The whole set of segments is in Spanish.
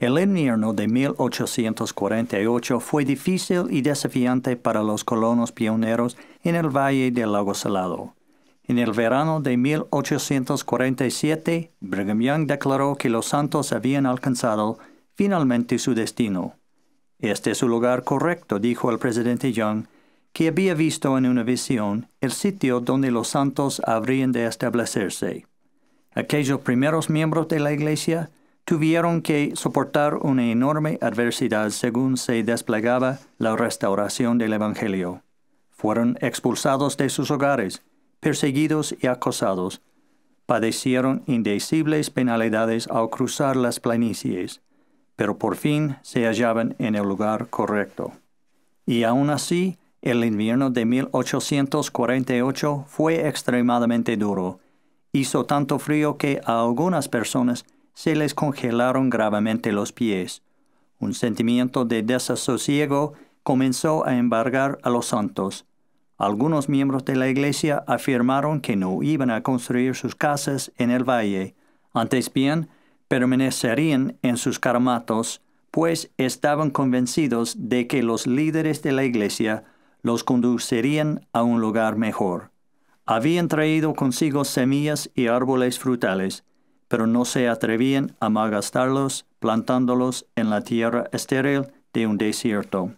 El invierno de 1848 fue difícil y desafiante para los colonos pioneros en el Valle del Lago Salado. En el verano de 1847, Brigham Young declaró que los santos habían alcanzado finalmente su destino. Este es su lugar correcto, dijo el presidente Young, que había visto en una visión el sitio donde los santos habrían de establecerse. Aquellos primeros miembros de la Iglesia tuvieron que soportar una enorme adversidad según se desplegaba la restauración del Evangelio. Fueron expulsados de sus hogares, perseguidos y acosados. Padecieron indecibles penalidades al cruzar las planicies, pero por fin se hallaban en el lugar correcto. Y aún así, el invierno de 1848 fue extremadamente duro. Hizo tanto frío que a algunas personas se les congelaron gravemente los pies. Un sentimiento de desasosiego comenzó a embargar a los santos. Algunos miembros de la iglesia afirmaron que no iban a construir sus casas en el valle, antes bien permanecerían en sus caramatos, pues estaban convencidos de que los líderes de la iglesia los conducirían a un lugar mejor. Habían traído consigo semillas y árboles frutales, pero no se atrevían a malgastarlos plantándolos en la tierra estéril de un desierto.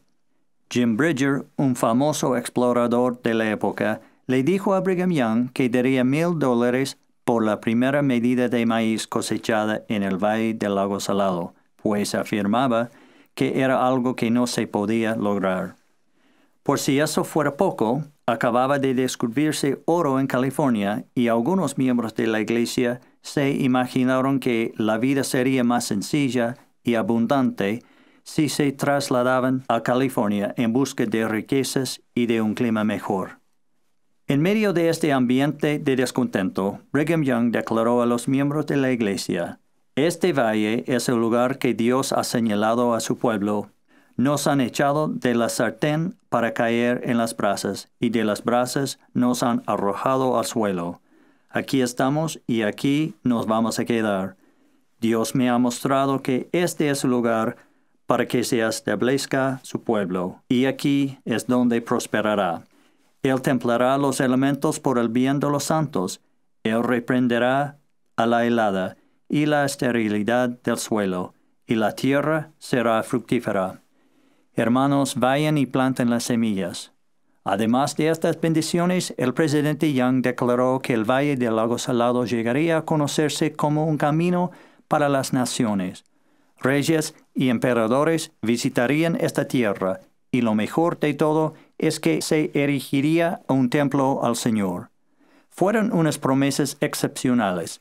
Jim Bridger, un famoso explorador de la época, le dijo a Brigham Young que daría mil dólares por la primera medida de maíz cosechada en el Valle del Lago Salado, pues afirmaba que era algo que no se podía lograr. Por si eso fuera poco, acababa de descubrirse oro en California y algunos miembros de la iglesia se imaginaron que la vida sería más sencilla y abundante si se trasladaban a California en busca de riquezas y de un clima mejor. En medio de este ambiente de descontento, Brigham Young declaró a los miembros de la iglesia, Este valle es el lugar que Dios ha señalado a su pueblo. Nos han echado de la sartén para caer en las brasas, y de las brasas nos han arrojado al suelo Aquí estamos y aquí nos vamos a quedar. Dios me ha mostrado que este es su lugar para que se establezca su pueblo, y aquí es donde prosperará. Él templará los elementos por el bien de los santos, Él reprenderá a la helada y la esterilidad del suelo, y la tierra será fructífera. Hermanos, vayan y planten las semillas, Además de estas bendiciones, el presidente Young declaró que el Valle del Lago Salado llegaría a conocerse como un camino para las naciones. Reyes y emperadores visitarían esta tierra, y lo mejor de todo es que se erigiría un templo al Señor. Fueron unas promesas excepcionales.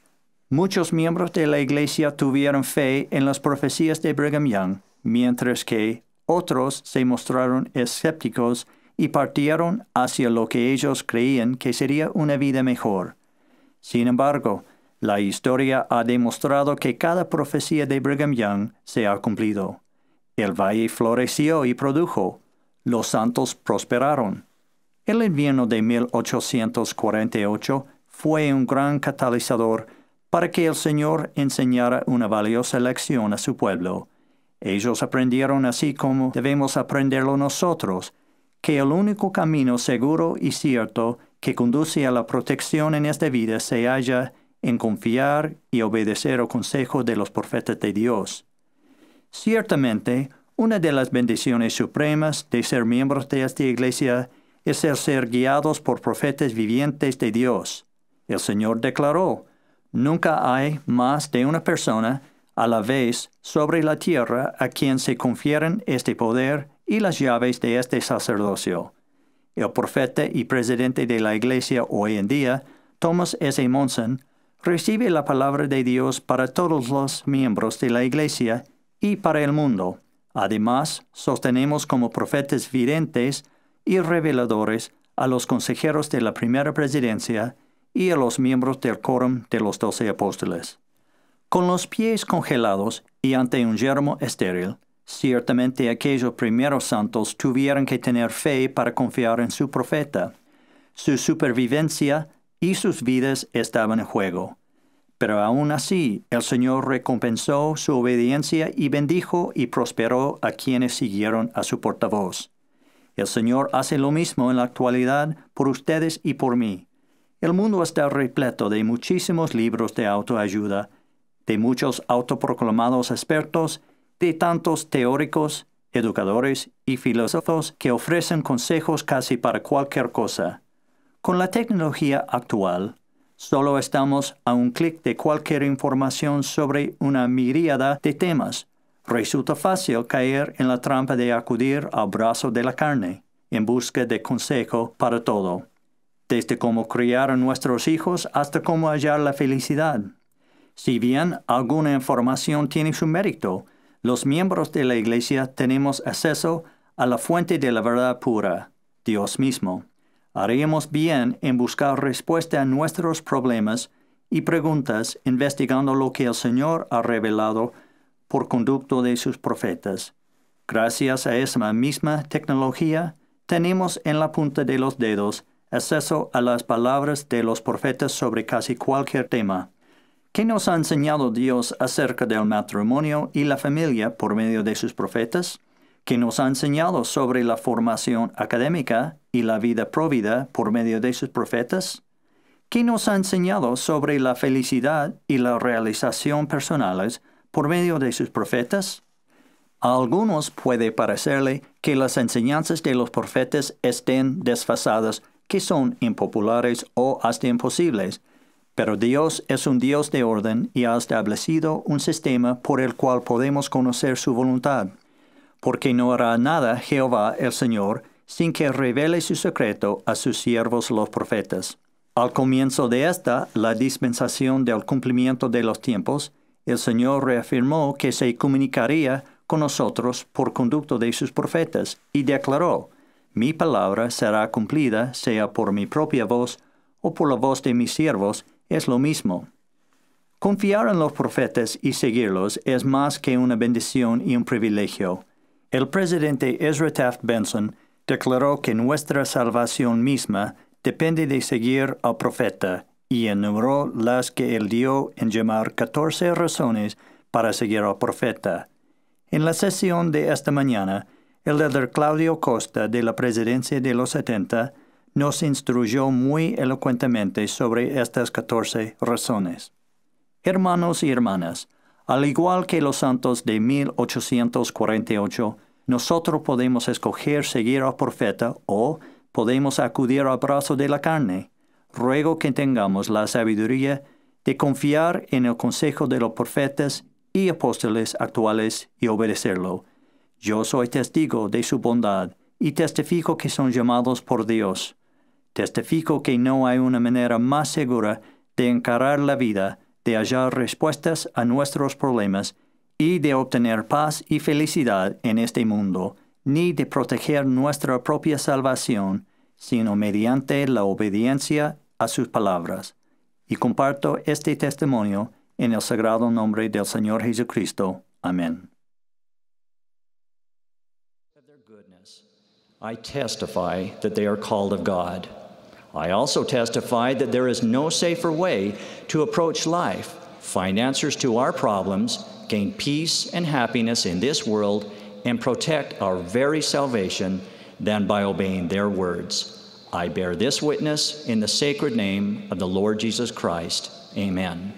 Muchos miembros de la iglesia tuvieron fe en las profecías de Brigham Young, mientras que otros se mostraron escépticos y partieron hacia lo que ellos creían que sería una vida mejor. Sin embargo, la historia ha demostrado que cada profecía de Brigham Young se ha cumplido. El valle floreció y produjo. Los santos prosperaron. El invierno de 1848 fue un gran catalizador para que el Señor enseñara una valiosa lección a su pueblo. Ellos aprendieron así como debemos aprenderlo nosotros, que el único camino seguro y cierto que conduce a la protección en esta vida se halla en confiar y obedecer el consejo de los profetas de Dios. Ciertamente, una de las bendiciones supremas de ser miembros de esta iglesia es el ser guiados por profetas vivientes de Dios. El Señor declaró, Nunca hay más de una persona a la vez sobre la tierra a quien se confieren este poder y las llaves de este sacerdocio. El profeta y presidente de la Iglesia hoy en día, Thomas S. Monson, recibe la palabra de Dios para todos los miembros de la Iglesia y para el mundo. Además, sostenemos como profetas videntes y reveladores a los consejeros de la primera presidencia y a los miembros del quórum de los doce apóstoles. Con los pies congelados y ante un yermo estéril, Ciertamente aquellos primeros santos tuvieron que tener fe para confiar en su profeta. Su supervivencia y sus vidas estaban en juego. Pero aún así, el Señor recompensó su obediencia y bendijo y prosperó a quienes siguieron a su portavoz. El Señor hace lo mismo en la actualidad por ustedes y por mí. El mundo está repleto de muchísimos libros de autoayuda, de muchos autoproclamados expertos de tantos teóricos, educadores y filósofos que ofrecen consejos casi para cualquier cosa. Con la tecnología actual, solo estamos a un clic de cualquier información sobre una miríada de temas. Resulta fácil caer en la trampa de acudir al brazo de la carne, en busca de consejo para todo, desde cómo criar a nuestros hijos hasta cómo hallar la felicidad. Si bien alguna información tiene su mérito, los miembros de la Iglesia tenemos acceso a la fuente de la verdad pura, Dios mismo. Haríamos bien en buscar respuesta a nuestros problemas y preguntas investigando lo que el Señor ha revelado por conducto de sus profetas. Gracias a esa misma tecnología, tenemos en la punta de los dedos acceso a las palabras de los profetas sobre casi cualquier tema. ¿Qué nos ha enseñado Dios acerca del matrimonio y la familia por medio de sus profetas? ¿Qué nos ha enseñado sobre la formación académica y la vida provida por medio de sus profetas? ¿Qué nos ha enseñado sobre la felicidad y la realización personales por medio de sus profetas? A algunos puede parecerle que las enseñanzas de los profetas estén desfasadas, que son impopulares o hasta imposibles, pero Dios es un Dios de orden y ha establecido un sistema por el cual podemos conocer su voluntad. Porque no hará nada Jehová el Señor sin que revele su secreto a sus siervos los profetas. Al comienzo de esta, la dispensación del cumplimiento de los tiempos, el Señor reafirmó que se comunicaría con nosotros por conducto de sus profetas y declaró, mi palabra será cumplida sea por mi propia voz o por la voz de mis siervos es lo mismo. Confiar en los profetas y seguirlos es más que una bendición y un privilegio. El presidente Ezra Taft Benson declaró que nuestra salvación misma depende de seguir al profeta y enumeró las que él dio en llamar 14 razones para seguir al profeta. En la sesión de esta mañana, el líder Claudio Costa de la presidencia de los 70 nos instruyó muy elocuentemente sobre estas catorce razones. Hermanos y hermanas, al igual que los santos de 1848, nosotros podemos escoger seguir al profeta o podemos acudir al brazo de la carne. Ruego que tengamos la sabiduría de confiar en el consejo de los profetas y apóstoles actuales y obedecerlo. Yo soy testigo de su bondad y testifico que son llamados por Dios. Testifico que no hay una manera más segura de encarar la vida, de hallar respuestas a nuestros problemas y de obtener paz y felicidad en este mundo, ni de proteger nuestra propia salvación, sino mediante la obediencia a sus palabras. Y comparto este testimonio en el sagrado nombre del Señor Jesucristo. Amén. I I also testified that there is no safer way to approach life, find answers to our problems, gain peace and happiness in this world, and protect our very salvation than by obeying their words. I bear this witness in the sacred name of the Lord Jesus Christ. Amen.